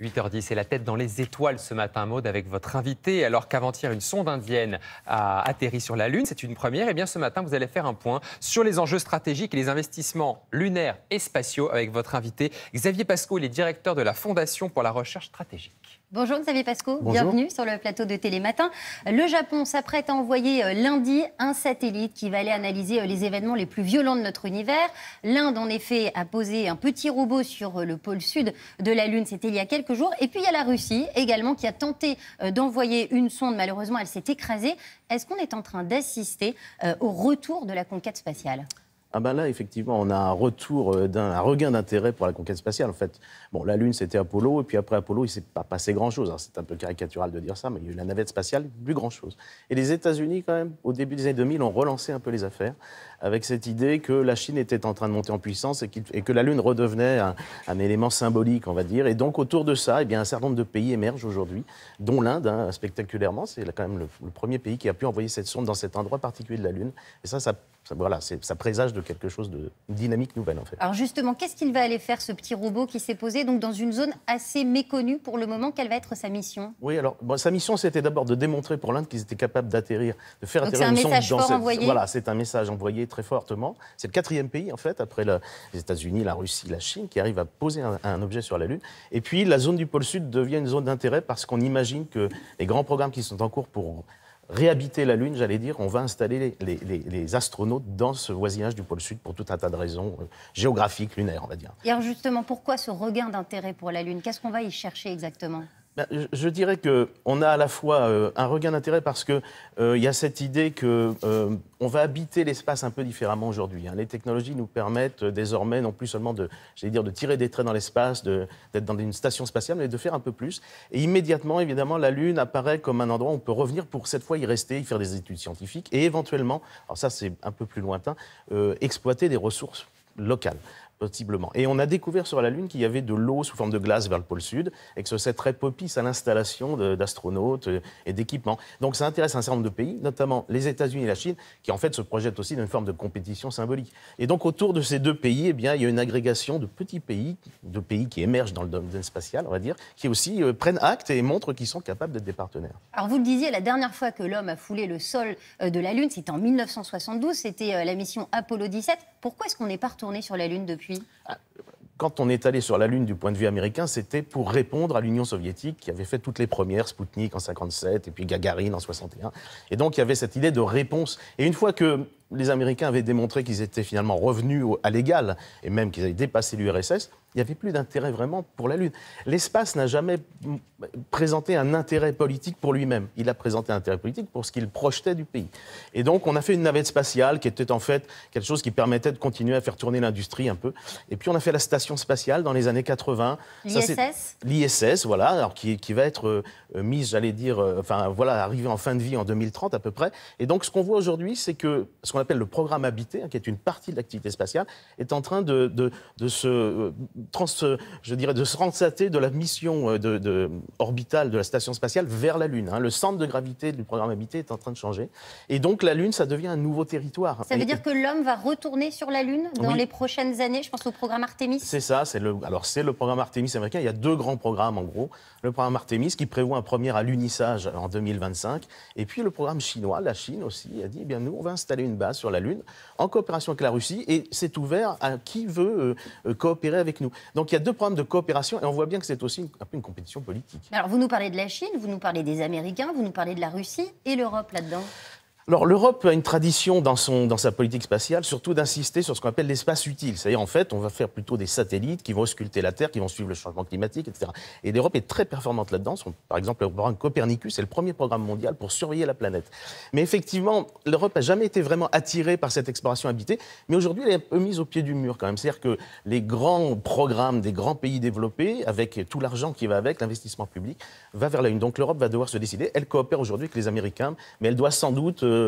8h10 c'est la tête dans les étoiles ce matin, Maude, avec votre invité. Alors qu'avant-hier, une sonde indienne a atterri sur la Lune, c'est une première. Et eh bien ce matin, vous allez faire un point sur les enjeux stratégiques et les investissements lunaires et spatiaux avec votre invité Xavier Pasco, il est directeur de la Fondation pour la recherche stratégique. Bonjour Xavier Pasco, bienvenue sur le plateau de Télématin. Le Japon s'apprête à envoyer euh, lundi un satellite qui va aller analyser euh, les événements les plus violents de notre univers. L'Inde, en effet, a posé un petit robot sur euh, le pôle sud de la Lune, c'était il y a quelques jours. Et puis il y a la Russie également qui a tenté d'envoyer une sonde, malheureusement elle s'est écrasée. Est-ce qu'on est en train d'assister au retour de la conquête spatiale ah bah là, effectivement, on a un retour, euh, regain d'intérêt pour la conquête spatiale, en fait. Bon, la Lune, c'était Apollo, et puis après Apollo, il s'est pas passé grand-chose. Hein. c'est un peu caricatural de dire ça, mais la navette spatiale, plus grand-chose. Et les États-Unis, quand même, au début des années 2000, ont relancé un peu les affaires avec cette idée que la Chine était en train de monter en puissance et, et que la Lune redevenait un, élément symbolique, on va dire. Et donc autour de ça, eh bien, un certain nombre de pays émergent aujourd'hui, dont l'Inde, hein, spectaculairement. C'est quand même le, premier pays qui a pu envoyer cette sonde dans cet endroit particulier de la Lune. Et ça, ça, ça présage de quelque chose de dynamique nouvelle, en fait. Alors justement, qu'est-ce qu'il va aller faire, ce petit robot qui s'est posé donc, dans une zone assez méconnue pour le moment Quelle va être sa mission Oui, alors sa mission, c'était d'abord de démontrer pour l'Inde qu'ils étaient capables d'atterrir, de faire atterrir une sonde dans Envoyé. Voilà, c'est un message envoyé très fortement. C'est le quatrième pays, en fait, après les États-Unis, la Russie, la Chine, qui arrive à poser un, objet sur la Lune. Et puis, la zone du pôle Sud devient une zone d'intérêt parce qu'on imagine que les grands programmes qui sont en cours pour réhabiter la Lune, j'allais dire, on va installer les, les, astronautes dans ce voisinage du pôle Sud pour tout un tas de raisons euh, géographiques, lunaires, on va dire. Et alors justement, pourquoi ce regain d'intérêt pour la Lune Qu'est-ce qu'on va y chercher exactement bah, je dirais qu'on a à la fois euh, un regain d'intérêt parce qu'il euh, y a cette idée qu'on euh, va habiter l'espace un peu différemment aujourd'hui. Hein. Les technologies nous permettent désormais non plus seulement de, tirer des traits dans l'espace, d'être dans une station spatiale, mais de faire un peu plus. Et immédiatement, évidemment, la Lune apparaît comme un endroit où on peut revenir pour cette fois y rester, y faire des études scientifiques et éventuellement, alors ça c'est un peu plus lointain, exploiter des ressources locales. Et on a découvert sur la Lune qu'il y avait de l'eau sous forme de glace vers le pôle sud et que serait très propice à l'installation d'astronautes euh, et d'équipements. Donc ça intéresse un certain nombre de pays, notamment les États-Unis et la Chine, qui en fait se projettent aussi dans une forme de compétition symbolique. Et donc autour de ces deux pays, eh bien, il y a une agrégation de petits pays, de pays qui émergent dans le domaine spatial, on va dire, qui aussi euh, prennent acte et montrent qu'ils sont capables d'être des partenaires. Alors vous le disiez, la dernière fois que l'homme a foulé le sol euh, de la Lune, c'était en 1972, c'était la mission Apollo 17. Pourquoi est-ce qu'on n'est pas retourné sur la Lune depuis ah, Quand on est allé sur la Lune du point de vue américain, c'était pour répondre à l'Union soviétique qui avait fait toutes les premières, Sputnik en 57 et puis Gagarine en 61. Et donc il y avait cette idée de réponse. Et une fois que les Américains avaient démontré qu'ils étaient finalement revenus à l'égal et même qu'ils avaient dépassé l'URSS, il n'y avait plus d'intérêt vraiment pour la Lune. L'espace n'a jamais présenté un intérêt politique pour lui-même. Il a présenté un intérêt politique pour ce qu'il projetait du pays. Et donc, on a fait une navette spatiale qui était en fait quelque chose qui permettait de continuer à faire tourner l'industrie un peu. Et puis, on a fait la station spatiale dans les années 80. L'ISS L'ISS, voilà, alors qui, va être euh, mise, j'allais dire, euh, enfin, voilà, arrivée en fin de vie en 2030 à peu près. Et donc, ce qu'on voit aujourd'hui, c'est que ce qu'on appelle le programme habité, hein, qui est une partie de l'activité spatiale, est en train de, de, se. Euh, euh, je dirais, de se rensater de la mission euh, de, orbitale de la station spatiale vers la Lune. Hein. Le centre de gravité du programme Habité est en train de changer. Et donc la Lune, ça devient un nouveau territoire. Ça veut dire que l'homme va retourner sur la Lune dans les prochaines années Je pense au programme Artemis. C'est ça, c'est le, alors c'est le programme Artemis américain. Il y a deux grands programmes en gros. Le programme Artemis qui prévoit un premier alunissage en 2025. Et puis le programme chinois, la Chine aussi, a dit, eh bien nous, on va installer une base sur la Lune en coopération avec la Russie. Et c'est ouvert à qui veut euh, coopérer avec nous. Donc il y a deux programmes de coopération et on voit bien que c'est aussi un peu une compétition politique. Alors vous nous parlez de la Chine, vous nous parlez des Américains, vous nous parlez de la Russie et l'Europe là-dedans alors l'Europe a une tradition dans, son, dans sa politique spatiale, surtout d'insister sur ce qu'on appelle l'espace utile. C'est-à-dire en fait, on va faire plutôt des satellites qui vont ausculter la Terre, qui vont suivre le changement climatique, etc. Et l'Europe est très performante là-dedans. Par exemple, le programme Copernicus est le premier programme mondial pour surveiller la planète. Mais effectivement, l'Europe n'a jamais été vraiment attirée par cette exploration habitée. Mais aujourd'hui, elle est un peu mise au pied du mur quand même. C'est-à-dire que les grands programmes des grands pays développés, avec tout l'argent qui va avec, l'investissement public, va vers la Lune. Donc l'Europe va devoir se décider. Elle coopère aujourd'hui avec les Américains, mais elle doit sans doute... Euh,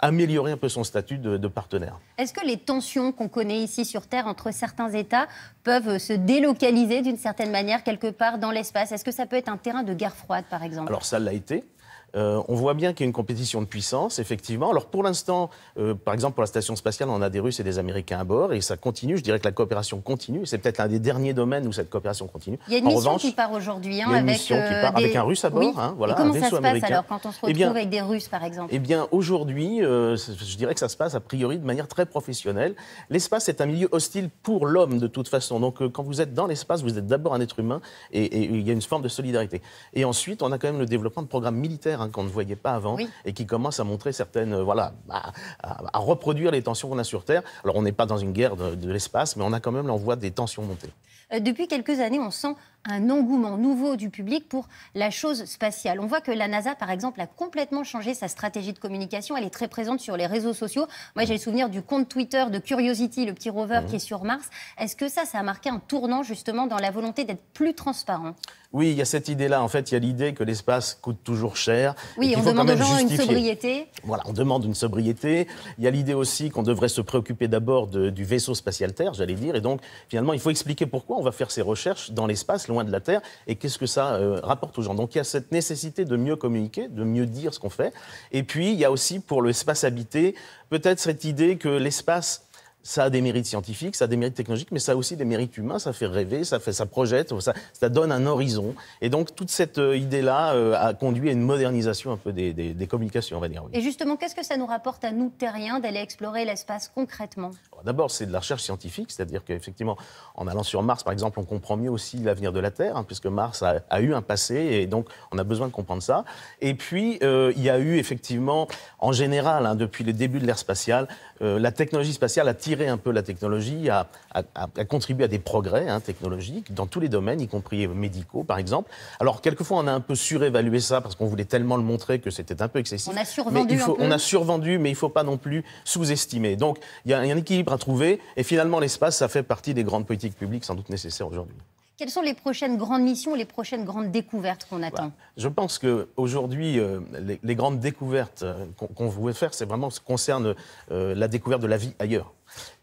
améliorer un peu son statut de, de partenaire. Est-ce que les tensions qu'on connaît ici sur Terre entre certains États peuvent se délocaliser d'une certaine manière quelque part dans l'espace Est-ce que ça peut être un terrain de guerre froide, par exemple Alors ça l'a été. Euh, on voit bien qu'il y a une compétition de puissance, effectivement. Alors pour l'instant, euh, par exemple pour la station spatiale, on a des Russes et des Américains à bord et ça continue. Je dirais que la coopération continue. C'est peut-être l'un des derniers domaines où cette coopération continue. Il y a une mission qui part aujourd'hui, hein, avec, euh, un Russe à bord. Hein, comment ça se passe alors quand on se eh retrouve avec des Russes, par exemple Eh bien aujourd'hui, je dirais que ça se passe a priori de manière très professionnelle. L'espace est un milieu hostile pour l'homme de toute façon. Donc quand vous êtes dans l'espace, vous êtes d'abord un être humain et, et il y a une forme de solidarité. Et ensuite, on a quand même le développement de programmes militaires hein, Hein, qu'on ne voyait pas avant et qui commence à montrer certaines, euh, voilà, à, reproduire les tensions qu'on a sur Terre. Alors on n'est pas dans une guerre de, de l'espace, mais on a quand même, l'envoi des tensions montées. Euh, depuis quelques années, on sent un engouement nouveau du public pour la chose spatiale. On voit que la NASA, par exemple, a complètement changé sa stratégie de communication. Elle est très présente sur les réseaux sociaux. Moi, j'ai le souvenir du compte Twitter de Curiosity, le petit rover mhm. qui est sur Mars. Est-ce que ça, ça a marqué un tournant justement dans la volonté d'être plus transparent Oui, il y a cette idée-là. En fait, il y a l'idée que l'espace coûte toujours cher. Oui, on demande aux gens une sobriété. Voilà, on demande une sobriété. Il y a l'idée aussi qu'on devrait se préoccuper d'abord du vaisseau spatial Terre, j'allais dire. Et donc, finalement, il faut expliquer pourquoi on va faire ses recherches dans l'espace, loin de la Terre, et qu'est-ce que ça euh, rapporte aux gens. Donc il y a cette nécessité de mieux communiquer, de mieux dire ce qu'on fait. Et puis il y a aussi pour l'espace habité, peut-être cette idée que l'espace ça a des mérites scientifiques, ça a des mérites technologiques, mais ça a aussi des mérites humains, ça fait rêver, ça, fait, ça projette, ça, ça donne un horizon. Et donc toute cette euh, idée-là euh, a conduit à une modernisation un peu des, communications, on va dire. Et justement, qu'est-ce que ça nous rapporte à nous, terriens, d'aller explorer l'espace concrètement D'abord, c'est de la recherche scientifique, c'est-à-dire qu'effectivement, en allant sur Mars, par exemple, on comprend mieux aussi l'avenir de la Terre, hein, puisque Mars a, eu un passé, et donc on a besoin de comprendre ça. Et puis, euh, il y a eu effectivement, en général, hein, depuis le début de l'ère spatiale, la technologie spatiale a tiré tirer un peu la technologie, à, à contribuer à des progrès hein, technologiques dans tous les domaines, y compris médicaux, par exemple. Alors, quelquefois, on a un peu surévalué ça parce qu'on voulait tellement le montrer que c'était un peu excessif. On a survendu. Mais il On a survendu, mais il ne faut pas non plus sous-estimer. Donc, il y a un équilibre à trouver. Et finalement, l'espace, ça fait partie des grandes politiques publiques sans doute nécessaires aujourd'hui. Quelles sont les prochaines grandes missions, les prochaines grandes découvertes qu'on attend Je pense qu'aujourd'hui, aujourd'hui, euh, les, grandes découvertes euh, qu'on veut faire, c'est vraiment ce qui concerne euh, la découverte de la vie ailleurs.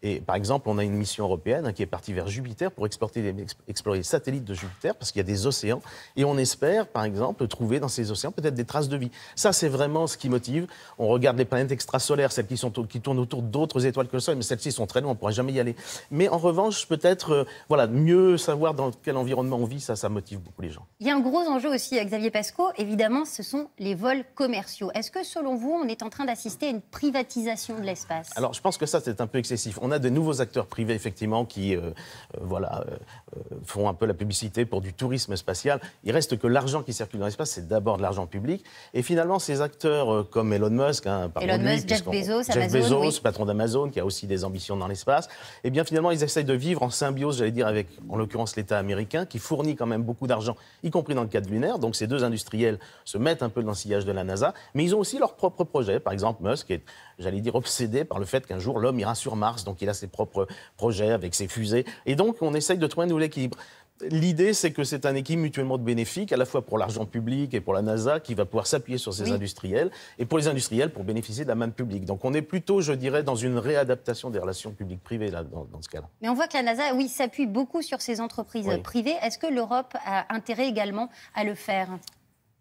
Et par exemple, on a une mission européenne qui est partie vers Jupiter pour les, explorer les satellites de Jupiter parce qu'il y a des océans. Et on espère, par exemple, trouver dans ces océans peut-être des traces de vie. Ça, c'est vraiment ce qui motive. On regarde les planètes extrasolaires, celles qui, sont, qui tournent autour d'autres étoiles que le Soleil, mais celles-ci sont très loin, on ne pourra jamais y aller. Mais en revanche, peut-être, euh, voilà, mieux savoir dans quel environnement on vit, ça, ça motive beaucoup les gens. Il y a un gros enjeu aussi, Xavier Pasco, évidemment, ce sont les vols commerciaux. Est-ce que, selon vous, on est en train d'assister à une privatisation de l'espace Alors, je pense que ça, c'est un peu excessif. On a de nouveaux acteurs privés, effectivement, qui euh, euh, voilà, euh, font un peu la publicité pour du tourisme spatial. Il reste que l'argent qui circule dans l'espace, c'est d'abord de l'argent public. Et finalement, ces acteurs comme Elon Musk, hein, Elon Musk, Jeff Bezos, patron d'Amazon, qui a aussi des ambitions dans l'espace, et eh bien finalement, ils essayent de vivre en symbiose, j'allais dire, avec, en l'occurrence, l'État américain, qui fournit quand même beaucoup d'argent, y compris dans le cadre lunaire. Donc ces deux industriels se mettent un peu dans le sillage de la NASA, mais ils ont aussi leurs propres projets. Par exemple, Musk est, j'allais dire, obsédé par le fait qu'un jour l'homme ira sur Mars donc il a ses propres projets avec ses fusées. Et donc, on essaye de trouver un nouvel équilibre. L'idée, c'est que c'est un équilibre mutuellement bénéfique, à la fois pour l'argent public et pour la NASA, qui va pouvoir s'appuyer sur ses industriels, et pour les industriels, pour bénéficier de la public publique. Donc on est plutôt, je dirais, dans une réadaptation des relations publiques-privées, dans, ce cas-là. Mais on voit que la NASA, oui, s'appuie beaucoup sur ses entreprises privées. Est-ce que l'Europe a intérêt également à le faire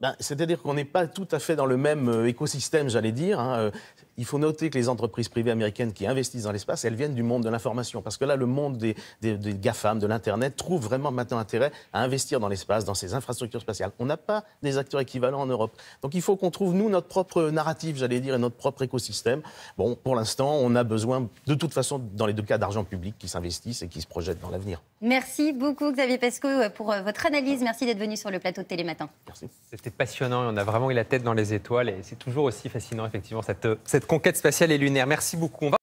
ben, C'est-à-dire qu'on n'est pas tout à fait dans le même euh, écosystème, j'allais dire. Hein, euh, il faut noter que les entreprises privées américaines qui investissent dans l'espace, elles viennent du monde de l'information. Parce que là, le monde des, des, GAFAM, de l'Internet, trouve vraiment maintenant intérêt à investir dans l'espace, dans ces infrastructures spatiales. On n'a pas des acteurs équivalents en Europe. Donc il faut qu'on trouve, nous, notre propre narratif, j'allais dire, et notre propre écosystème. Bon, pour l'instant, on a besoin, de toute façon, dans les deux cas, d'argent public qui s'investissent et qui se projette dans l'avenir. Merci beaucoup, Xavier Pesco, pour euh, votre analyse. Merci d'être venu sur le plateau de Télématin. Merci. C'était passionnant on a vraiment eu la tête dans les étoiles. Et c'est toujours aussi fascinant, effectivement, cette conquête spatiale et lunaire. Merci beaucoup.